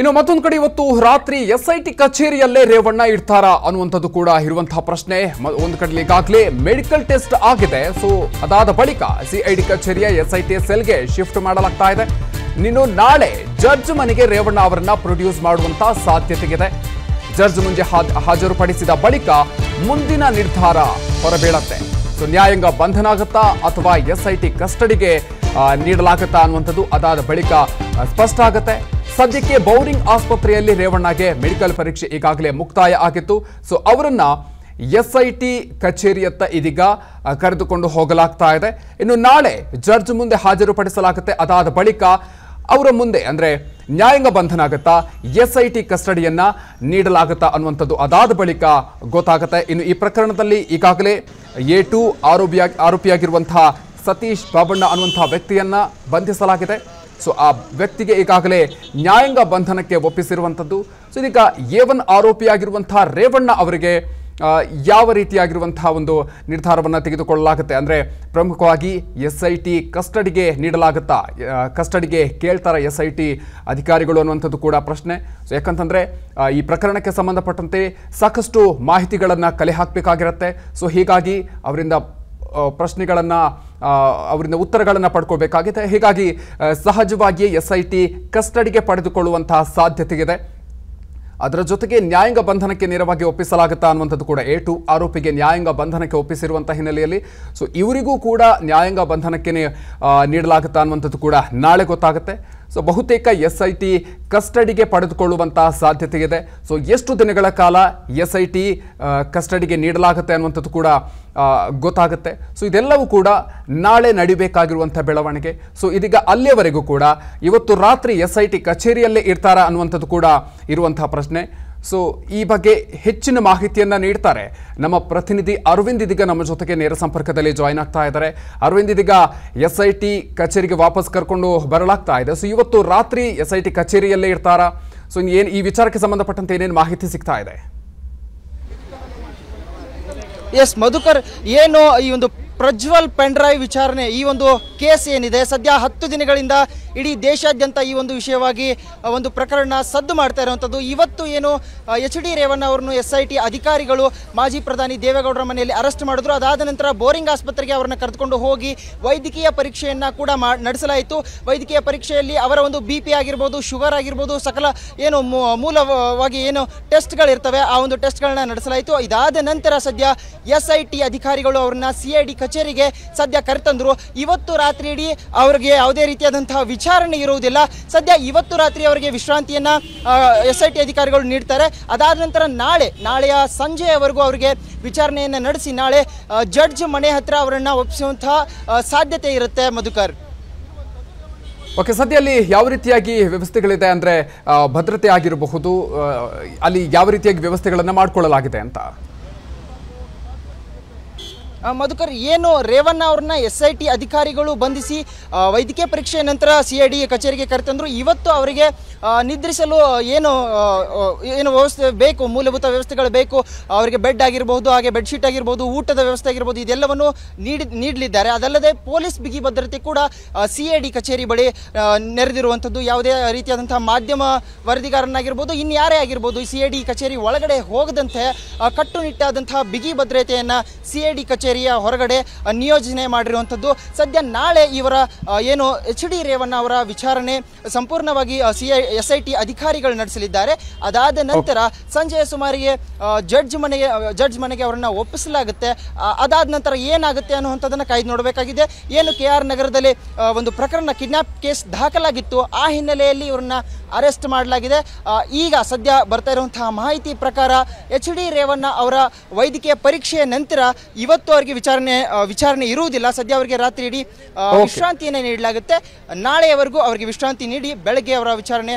ಇನ್ನು ಮತ್ತೊಂದು ಕಡೆ ಇವತ್ತು ರಾತ್ರಿ ಎಸ್ ಐ ಟಿ ಕಚೇರಿಯಲ್ಲೇ ರೇವಣ್ಣ ಇಡ್ತಾರಾ ಅನ್ನುವಂಥದ್ದು ಕೂಡ ಇರುವಂತಹ ಪ್ರಶ್ನೆ ಒಂದು ಕಡೆ ಈಗಾಗಲೇ ಮೆಡಿಕಲ್ ಟೆಸ್ಟ್ ಆಗಿದೆ ಸೊ ಅದಾದ ಬಳಿಕ ಸಿಐಡಿ ಕಚೇರಿಯ ಎಸ್ ಐ ಟಿ ಸೆಲ್ಗೆ ಶಿಫ್ಟ್ ಮಾಡಲಾಗ್ತಾ ಇದೆ ಇನ್ನು ನಾಳೆ ಜಡ್ಜ್ ಮನೆಗೆ ರೇವಣ್ಣ ಅವರನ್ನ ಪ್ರೊಡ್ಯೂಸ್ ಮಾಡುವಂತಹ ಸಾಧ್ಯತೆಗಿದೆ ಜಡ್ಜ್ ಮುಂದೆ ಹಾಜರುಪಡಿಸಿದ ಬಳಿಕ ಮುಂದಿನ ನಿರ್ಧಾರ ಹೊರಬೀಳತ್ತೆ ಸೊ ನ್ಯಾಯಾಂಗ ಬಂಧನ ಆಗುತ್ತಾ ಅಥವಾ ಎಸ್ ಐ ಟಿ ಕಸ್ಟಡಿಗೆ ನೀಡಲಾಗುತ್ತಾ ಅನ್ನುವಂಥದ್ದು ಅದಾದ ಬಳಿಕ ಸ್ಪಷ್ಟ ಆಗುತ್ತೆ ಸದ್ಯಕ್ಕೆ ಬೌರಿಂಗ್ ಆಸ್ಪತ್ರೆಯಲ್ಲಿ ರೇವಣ್ಣಗೆ ಮೆಡಿಕಲ್ ಪರೀಕ್ಷೆ ಈಗಾಗಲೇ ಮುಕ್ತಾಯ ಆಗಿತ್ತು ಸೊ ಅವರನ್ನ ಎಸ್ ಐ ಟಿ ಕಚೇರಿಯತ್ತ ಇದೀಗ ಕರೆದುಕೊಂಡು ಹೋಗಲಾಗ್ತಾ ಇದೆ ಇನ್ನು ನಾಳೆ ಜಡ್ಜ್ ಮುಂದೆ ಹಾಜರುಪಡಿಸಲಾಗುತ್ತೆ ಅದಾದ ಬಳಿಕ ಅವರ ಮುಂದೆ ಅಂದರೆ ನ್ಯಾಯಾಂಗ ಬಂಧನ ಆಗುತ್ತಾ ಎಸ್ ಐ ಟಿ ಕಸ್ಟಡಿಯನ್ನು ನೀಡಲಾಗುತ್ತಾ ಅನ್ನುವಂಥದ್ದು ಅದಾದ ಬಳಿಕ ಗೊತ್ತಾಗುತ್ತೆ ಇನ್ನು ಈ ಪ್ರಕರಣದಲ್ಲಿ ಈಗಾಗಲೇ ಎ ಟು ಆರೋಪಿಯಾಗಿ ಆರೋಪಿಯಾಗಿರುವಂತಹ ಸತೀಶ್ ಬಾಬಣ್ಣ ಅನ್ನುವಂಥ ವ್ಯಕ್ತಿಯನ್ನು ಬಂಧಿಸಲಾಗಿದೆ ಸೊ ಆ ವ್ಯಕ್ತಿಗೆ ಈಗಾಗಲೇ ನ್ಯಾಯಾಂಗ ಬಂಧನಕ್ಕೆ ಒಪ್ಪಿಸಿರುವಂಥದ್ದು ಸೊ ಇದೀಗ ಎ ಒನ್ ಆರೋಪಿಯಾಗಿರುವಂಥ ರೇವಣ್ಣ ಅವರಿಗೆ ಯಾವ ರೀತಿಯಾಗಿರುವಂತಹ ಒಂದು ನಿರ್ಧಾರವನ್ನು ತೆಗೆದುಕೊಳ್ಳಲಾಗುತ್ತೆ ಅಂದರೆ ಪ್ರಮುಖವಾಗಿ ಎಸ್ ಐ ಟಿ ಕಸ್ಟಡಿಗೆ ನೀಡಲಾಗುತ್ತಾ ಕಸ್ಟಡಿಗೆ ಕೇಳ್ತಾರ ಎಸ್ ಐ ಟಿ ಅಧಿಕಾರಿಗಳು ಅನ್ನುವಂಥದ್ದು ಕೂಡ ಪ್ರಶ್ನೆ ಸೊ ಯಾಕಂತಂದರೆ ಈ ಪ್ರಕರಣಕ್ಕೆ ಸಂಬಂಧಪಟ್ಟಂತೆ ಸಾಕಷ್ಟು ಮಾಹಿತಿಗಳನ್ನು ಕಲೆ ಹಾಕಬೇಕಾಗಿರುತ್ತೆ ಸೊ ಹೀಗಾಗಿ ಅವರಿಂದ ಪ್ರಶ್ನೆಗಳನ್ನು ಅವರಿಂದ ಉತ್ತರಗಳನ್ನು ಪಡ್ಕೋಬೇಕಾಗಿದೆ ಹೀಗಾಗಿ ಸಹಜವಾಗಿಯೇ ಎಸ್ ಐ ಟಿ ಕಸ್ಟಡಿಗೆ ಪಡೆದುಕೊಳ್ಳುವಂತಹ ಸಾಧ್ಯತೆ ಇದೆ ಅದರ ಜೊತೆಗೆ ನ್ಯಾಯಾಂಗ ಬಂಧನಕ್ಕೆ ನೇರವಾಗಿ ಒಪ್ಪಿಸಲಾಗುತ್ತಾ ಅನ್ನುವಂಥದ್ದು ಕೂಡ ಎ ಟು ಆರೋಪಿಗೆ ನ್ಯಾಯಾಂಗ ಬಂಧನಕ್ಕೆ ಒಪ್ಪಿಸಿರುವಂಥ ಹಿನ್ನೆಲೆಯಲ್ಲಿ ಸೊ ಇವರಿಗೂ ಕೂಡ ನ್ಯಾಯಾಂಗ ಬಂಧನಕ್ಕೆ ನೀಡಲಾಗುತ್ತಾ ಅನ್ನುವಂಥದ್ದು ಕೂಡ ನಾಳೆ ಗೊತ್ತಾಗುತ್ತೆ ಸೊ ಬಹುತೇಕ ಎಸ್ ಐ ಟಿ ಕಸ್ಟಡಿಗೆ ಪಡೆದುಕೊಳ್ಳುವಂತಹ ಸಾಧ್ಯತೆ ಇದೆ ಸೊ ಎಷ್ಟು ದಿನಗಳ ಕಾಲ ಎಸ್ ಐ ಟಿ ಕಸ್ಟಡಿಗೆ ನೀಡಲಾಗುತ್ತೆ ಅನ್ನುವಂಥದ್ದು ಕೂಡ ಗೊತ್ತಾಗುತ್ತೆ ಸೊ ಇದೆಲ್ಲವೂ ಕೂಡ ನಾಳೆ ನಡಿಬೇಕಾಗಿರುವಂಥ ಬೆಳವಣಿಗೆ ಸೊ ಇದೀಗ ಅಲ್ಲಿಯವರೆಗೂ ಕೂಡ ಇವತ್ತು ರಾತ್ರಿ ಎಸ್ ಐ ಟಿ ಕಚೇರಿಯಲ್ಲೇ ಇರ್ತಾರಾ ಅನ್ನುವಂಥದ್ದು ಕೂಡ ಇರುವಂತಹ ಪ್ರಶ್ನೆ ಸೊ ಈ ಬಗ್ಗೆ ಹೆಚ್ಚಿನ ಮಾಹಿತಿಯನ್ನು ನೀಡ್ತಾರೆ ನಮ್ಮ ಪ್ರತಿನಿಧಿ ಅರವಿಂದ್ ಇದೀಗ ನಮ್ಮ ಜೊತೆಗೆ ನೇರ ಸಂಪರ್ಕದಲ್ಲಿ ಜಾಯ್ನ್ ಆಗ್ತಾ ಇದ್ದಾರೆ ಅರವಿಂದ್ ಇದೀಗ ಎಸ್ ಐ ಟಿ ಕಚೇರಿಗೆ ವಾಪಸ್ ಕರ್ಕೊಂಡು ಬರಲಾಗ್ತಾ ಇದೆ ಸೊ ಇವತ್ತು ರಾತ್ರಿ ಎಸ್ ಐ ಟಿ ಕಚೇರಿಯಲ್ಲೇ ಇರ್ತಾರಾ ಸೊ ಏನು ಈ ವಿಚಾರಕ್ಕೆ ಸಂಬಂಧಪಟ್ಟಂತೆ ಏನೇನು ಮಾಹಿತಿ ಸಿಗ್ತಾ ಇದೆ ಎಸ್ ಮಧುಕರ್ ಏನು ಈ ಒಂದು ಪ್ರಜ್ವಲ್ ಪೆಂಡ್ರೈ ವಿಚಾರಣೆ ಈ ಒಂದು ಕೇಸ್ ಏನಿದೆ ಸದ್ಯ ಹತ್ತು ದಿನಗಳಿಂದ ಇಡೀ ದೇಶಾದ್ಯಂತ ಈ ಒಂದು ವಿಷಯವಾಗಿ ಒಂದು ಪ್ರಕರಣ ಸದ್ದು ಮಾಡ್ತಾ ಇರುವಂಥದ್ದು ಇವತ್ತು ಏನು ಎಚ್ ಡಿ ರೇವಣ್ಣ ಅವರನ್ನು ಎಸ್ ಐ ಟಿ ಅಧಿಕಾರಿಗಳು ಮಾಜಿ ಪ್ರಧಾನಿ ದೇವೇಗೌಡರ ಮನೆಯಲ್ಲಿ ಅರೆಸ್ಟ್ ಮಾಡಿದ್ರು ಅದಾದ ನಂತರ ಬೋರಿಂಗ್ ಆಸ್ಪತ್ರೆಗೆ ಅವರನ್ನು ಕರೆದುಕೊಂಡು ಹೋಗಿ ವೈದ್ಯಕೀಯ ಪರೀಕ್ಷೆಯನ್ನು ಕೂಡ ನಡೆಸಲಾಯಿತು ವೈದ್ಯಕೀಯ ಪರೀಕ್ಷೆಯಲ್ಲಿ ಅವರ ಒಂದು ಬಿ ಪಿ ಆಗಿರ್ಬೋದು ಶುಗರ್ ಆಗಿರ್ಬೋದು ಸಕಲ ಏನು ಮೂಲವಾಗಿ ಏನು ಟೆಸ್ಟ್ಗಳಿರ್ತವೆ ಆ ಒಂದು ಟೆಸ್ಟ್ಗಳನ್ನ ನಡೆಸಲಾಯಿತು ಇದಾದ ನಂತರ ಸದ್ಯ ಎಸ್ ಐ ಟಿ ಅಧಿಕಾರಿಗಳು ಅವರನ್ನ ಸಿ ಐ ಡಿ ಕಚೇರಿಗೆ ಸದ್ಯ ಕರೆತಂದ್ರು ಇವತ್ತು ರಾತ್ರಿ ಇಡೀ ಅವರಿಗೆ ಯಾವುದೇ ರೀತಿಯಾದಂತಹ ವಿಚಾರಣೆ ಇರುವುದಿಲ್ಲ ಸದ್ಯ ಇವತ್ತು ರಾತ್ರಿ ಅವರಿಗೆ ವಿಶ್ರಾಂತಿಯನ್ನು ಎಸ್ ಐ ಟಿ ಅಧಿಕಾರಿಗಳು ನೀಡ್ತಾರೆ ಅದಾದ ನಂತರ ನಾಳೆ ನಾಳೆಯ ಸಂಜೆಯವರೆಗೂ ಅವರಿಗೆ ವಿಚಾರಣೆಯನ್ನು ನಡೆಸಿ ನಾಳೆ ಜಡ್ಜ್ ಮನೆ ಹತ್ರ ಅವರನ್ನು ಒಪ್ಪಿಸುವಂತಹ ಸಾಧ್ಯತೆ ಇರುತ್ತೆ ಮಧುಕರ್ ಓಕೆ ಸದ್ಯ ಅಲ್ಲಿ ಯಾವ ರೀತಿಯಾಗಿ ವ್ಯವಸ್ಥೆಗಳಿದೆ ಅಂದರೆ ಭದ್ರತೆ ಆಗಿರಬಹುದು ಅಲ್ಲಿ ಯಾವ ರೀತಿಯಾಗಿ ವ್ಯವಸ್ಥೆಗಳನ್ನು ಮಾಡಿಕೊಳ್ಳಲಾಗಿದೆ ಅಂತ ಮಧುಕರ್ ಏನು ರೇವಣ್ಣ ಅವ್ರನ್ನ ಎಸ್ ಐ ಟಿ ಅಧಿಕಾರಿಗಳು ಬಂಧಿಸಿ ವೈದ್ಯಕೀಯ ಪರೀಕ್ಷೆಯ ನಂತರ ಸಿ ಐ ಡಿ ಕಚೇರಿಗೆ ಕರೆತಂದರು ಇವತ್ತು ಅವರಿಗೆ ನಿದ್ರಿಸಲು ಏನು ಏನು ವ್ಯವಸ್ಥೆ ಬೇಕು ಮೂಲಭೂತ ವ್ಯವಸ್ಥೆಗಳು ಬೇಕು ಅವರಿಗೆ ಬೆಡ್ ಆಗಿರಬಹುದು ಹಾಗೆ ಬೆಡ್ಶೀಟ್ ಆಗಿರ್ಬೋದು ಊಟದ ವ್ಯವಸ್ಥೆ ಆಗಿರ್ಬೋದು ಇದೆಲ್ಲವನ್ನು ನೀಡಿ ನೀಡಲಿದ್ದಾರೆ ಅದಲ್ಲದೆ ಪೊಲೀಸ್ ಬಿಗಿ ಭದ್ರತೆ ಕೂಡ ಸಿ ಎ ಡಿ ಕಚೇರಿ ಬಳಿ ನೆರೆದಿರುವಂಥದ್ದು ಯಾವುದೇ ರೀತಿಯಾದಂತಹ ಮಾಧ್ಯಮ ವರದಿಗಾರನಾಗಿರ್ಬೋದು ಇನ್ಯಾರೇ ಆಗಿರ್ಬೋದು ಸಿ ಎ ಡಿ ಕಚೇರಿ ಒಳಗಡೆ ಹೋಗದಂತೆ ಕಟ್ಟುನಿಟ್ಟಾದಂತಹ ಬಿಗಿ ಭದ್ರತೆಯನ್ನು ಸಿ ಐ ಡಿ ಕಚೇರಿಯ ಹೊರಗಡೆ ನಿಯೋಜನೆ ಮಾಡಿರುವಂಥದ್ದು ಸದ್ಯ ನಾಳೆ ಇವರ ಏನು ಎಚ್ ಡಿ ರೇವಣ್ಣ ಅವರ ವಿಚಾರಣೆ ಸಂಪೂರ್ಣವಾಗಿ C I S I T ಅಧಿಕಾರಿಗಳು ನಡೆಸಲಿದ್ದಾರೆ ಅದಾದ ನಂತರ ಸಂಜೆಯ ಸುಮಾರಿಗೆ ಜಡ್ಜ್ ಮನೆಗೆ ಜಡ್ಜ್ ಮನೆಗೆ ಅವರನ್ನು ಒಪ್ಪಿಸಲಾಗುತ್ತೆ ಅದಾದ ನಂತರ ಏನಾಗುತ್ತೆ ಅನ್ನುವಂಥದ್ದನ್ನು ಕಾಯ್ದು ನೋಡಬೇಕಾಗಿದೆ ಏನು ಕೆ ಆರ್ ನಗರದಲ್ಲಿ ಒಂದು ಪ್ರಕರಣ ಕಿಡ್ನಾಪ್ ಕೇಸ್ ದಾಖಲಾಗಿತ್ತು ಆ ಹಿನ್ನೆಲೆಯಲ್ಲಿ ಇವರನ್ನ ಅರೆಸ್ಟ್ ಮಾಡಲಾಗಿದೆ ಈಗ ಸದ್ಯ ಬರ್ತಾ ಇರುವಂತಹ ಮಾಹಿತಿ ಪ್ರಕಾರ ಎಚ್ ಡಿ ರೇವಣ್ಣ ಅವರ ವೈದ್ಯಕೀಯ ಪರೀಕ್ಷೆಯ ನಂತರ ಇವತ್ತು ಅವರಿಗೆ ವಿಚಾರಣೆ ವಿಚಾರಣೆ ಇರುವುದಿಲ್ಲ ಸದ್ಯ ಅವರಿಗೆ ರಾತ್ರಿ ಇಡೀ ವಿಶ್ರಾಂತಿಯನ್ನು ನೀಡಲಾಗುತ್ತೆ ನಾಳೆಯವರೆಗೂ ಅವರಿಗೆ ವಿಶ್ರಾಂತಿ ನೀಡಿ ಬೆಳಗ್ಗೆ ಅವರ ವಿಚಾರಣೆ